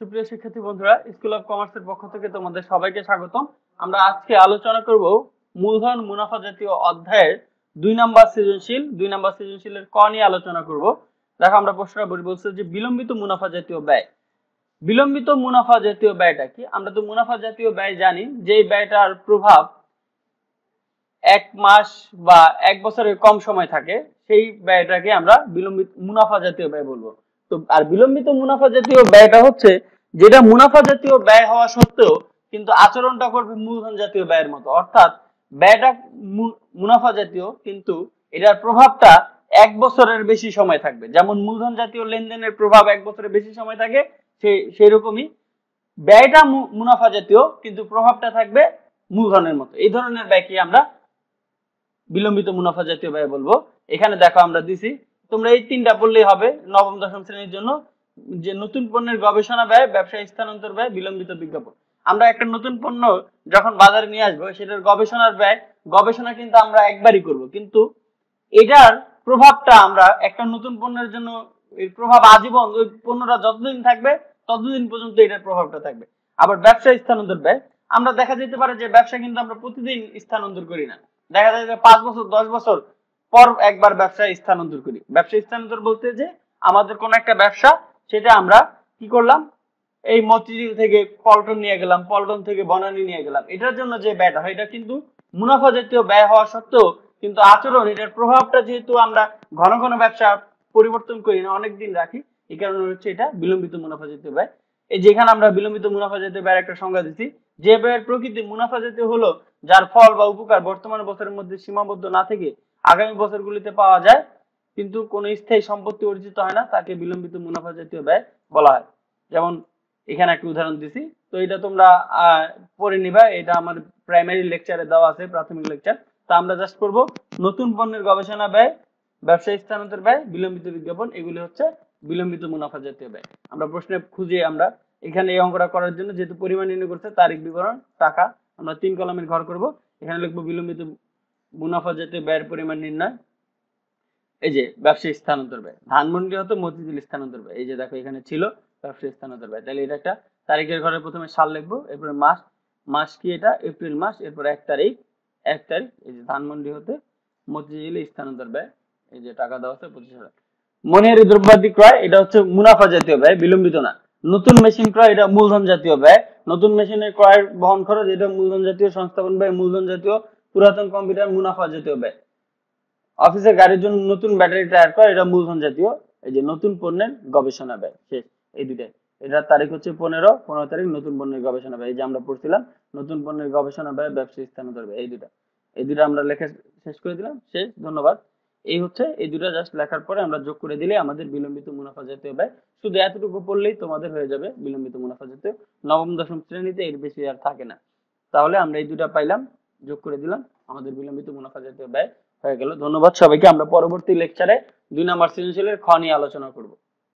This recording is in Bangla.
সুপ্রিয় শিক্ষার্থী বন্ধুরা স্কুল অফ কমার্সের পক্ষ থেকে তোমাদের সবাইকে স্বাগতম আমরা আজকে আলোচনা করব মূলধন মুনাফা জাতীয় অধ্যায়ের দুই নাম্বার সৃজনশীল দুই নাম্বার সৃজনশীলের ক নিয়ে আলোচনা করব দেখো আমরা প্রশ্নটা বলি বলছে যে বিলম্বিত মুনাফা জাতীয় ব্যয় বিলম্বিত মুনাফা জাতীয় ব্যয়টা কি আমরা তো মুনাফা জাতীয় ব্যয় জানি যে ব্যয়টার প্রভাব এক মাস বা এক বছরের কম সময় থাকে সেই ব্যয়টাকে আমরা বিলম্বিত মুনাফা জাতীয় ব্যয় বলবো তো আর বিলম্বিত মুনাফা জাতীয় ব্যয়টা হচ্ছে যেটা মুনাফা জাতীয় ব্যয় হওয়া সত্ত্বেও কিন্তু আচরণটা করবে মূলধন জাতীয় ব্যয়ের মতো অর্থাৎ ব্যয়টা মুনাফা জাতীয় কিন্তু এটার প্রভাবটা এক বছরের বেশি সময় থাকবে যেমন মূলধন জাতীয় লেনদেনের প্রভাব এক বছরের বেশি সময় থাকে সেই রকমই ব্যয়টা মুনাফা জাতীয় কিন্তু প্রভাবটা থাকবে মূলধনের মতো এই ধরনের ব্যয়কে আমরা বিলম্বিত মুনাফা জাতীয় ব্যয় বলবো এখানে দেখো আমরা দিছি তোমরা এই তিনটা পড়লেই হবে নবম দশম শ্রেণীর জন্য যে নতুন পণ্যের গবেষণা ব্যয় ব্যবসায় স্থানান্তর ব্যয় বিলম্বিত বিজ্ঞাপন আমরা একটা নতুন পণ্য যখন বাজারে নিয়ে আসবো সেটার গবেষণার ব্যয় গবেষণা কিন্তু আমরা একবারই করব কিন্তু এটার প্রভাবটা আমরা একটা নতুন পণ্যের জন্য এর প্রভাব আজীবন ওই পণ্যটা যতদিন থাকবে ততদিন পর্যন্ত এটার প্রভাবটা থাকবে আবার ব্যবসা স্থানান্তর ব্যয় আমরা দেখা যেতে পারে যে ব্যবসা কিন্তু আমরা প্রতিদিন স্থানান্তর করি না দেখা যায় যে পাঁচ বছর দশ বছর পর একবার ব্যবসা স্থানান্তর করি ব্যবসা স্থানান্তর বলতে যে আমাদের কোন একটা ব্যবসা সেটা আমরা কি করলাম এই মতিঝিল থেকে পল্টন নিয়ে গেলাম পল্টন থেকে বনানী নিয়ে গেলাম এটার জন্য যে ব্যয়টা হয় এটা কিন্তু মুনাফা জাতীয় ব্যয় হওয়া সত্ত্বেও কিন্তু আচরণ এটার প্রভাবটা যেহেতু আমরা ঘন ঘন ব্যবসা পরিবর্তন করি না অনেকদিন রাখি এই কারণে হচ্ছে এটা বিলম্বিত মুনাফা জাতীয় ব্যয় এই যেখানে আমরা বিলম্বিত মুনাফা জাতীয় ব্যয়ের একটা সংজ্ঞা দিচ্ছি যে ব্যয়ের প্রকৃতি মুনাফা জাতীয় হলো যার ফল বা উপকার বর্তমান বছরের মধ্যে সীমাবদ্ধ না থেকে আগামী বছরগুলিতে পাওয়া যায় কিন্তু কোন স্থায়ী সম্পত্তি অর্জিত হয় না তাকে বিলম্বিত মুনাফা জাতীয় ব্যয় বলা হয় যেমন এখানে একটা উদাহরণ দিছি তো এটা তোমরা পড়ে নিবা এটা আমার প্রাইমারি লেকচারে দেওয়া আছে প্রাথমিক লেকচার তা আমরা জাস্ট করব নতুন পণ্যের গবেষণা ব্যয় ব্যবসায়ী স্থানান্তর ব্যয় বিলম্বিত বিজ্ঞাপন এগুলি হচ্ছে বিলম্বিত মুনাফা জাতীয় ব্যয় আমরা প্রশ্নে খুঁজে আমরা এখানে এই অঙ্কটা করার জন্য যেহেতু পরিমাণ নির্ণয় করছে তারিখ বিবরণ টাকা আমরা তিন কলামের ঘর করব এখানে লিখবো বিলম্বিত মুনাফা জাতীয় ব্যয়ের পরিমাণ নির্ণয় এই যে ব্যবসায়ী স্থানান্তর ব্যয় ধানমন্ডি হতো মতিঝিল স্থানান্তর ব্যয় এই যে দেখো এখানে ছিল ব্যবসায়ী স্থানান্তর ব্যয় তাহলে এটা একটা তারিখের ঘরে প্রথমে সাল লিখবো এরপরে মাস মাস কি এটা এপ্রিল মাস এরপর এক তারিখ এক তারিখ এই যে ধানমন্ডি হতে মতিঝিল স্থানান্তর ব্যয় এই যে টাকা দেওয়া হতো পঁচিশ হাজার মনের দ্রব্যাদি ক্রয় এটা হচ্ছে মুনাফা জাতীয় ব্যয় বিলম্বিত না নতুন মেশিন ক্রয় এটা মূলধন জাতীয় ব্যয় নতুন মেশিনের ক্রয় বহন খরচ এটা মূলধন জাতীয় সংস্থাপন ব্যয় মূলধন জাতীয় পুরাতন কম্পিউটার মুনাফা জাতীয় ব্যয় অফিসের গাড়ির জন্য নতুন ব্যাটারি টায়ার করা এটা মূলধন জাতীয় এই যে নতুন পণ্যের গবেষণা ব্যয় শেষ এই দুটাই এটার তারিখ হচ্ছে পনেরো পনেরো তারিখ নতুন পণ্যের গবেষণা ব্যয় এই যে আমরা পড়ছিলাম নতুন পণ্যের গবেষণা ব্যয় ব্যবসা স্থানান্তর ব্যয় এই দুটা এই দুটা আমরা লেখা শেষ করে দিলাম শেষ ধন্যবাদ এই হচ্ছে এই দুটা জাস্ট লেখার পরে আমরা যোগ করে দিলে আমাদের বিলম্বিত মুনাফা জাতীয় ব্যয় শুধু এতটুকু পড়লেই তোমাদের হয়ে যাবে বিলম্বিত মুনাফা জাতীয় নবম দশম শ্রেণীতে এর বেশি আর থাকে না তাহলে আমরা এই দুটা পাইলাম যোগ করে দিলাম আমাদের বিলম্বিত মুনাফা জাতীয় ব্যয় হয়ে গেল ধন্যবাদ সবাইকে আমরা পরবর্তী লেকচারে দুই নম্বর সৃজনশীলের খ নিয়ে আলোচনা করবো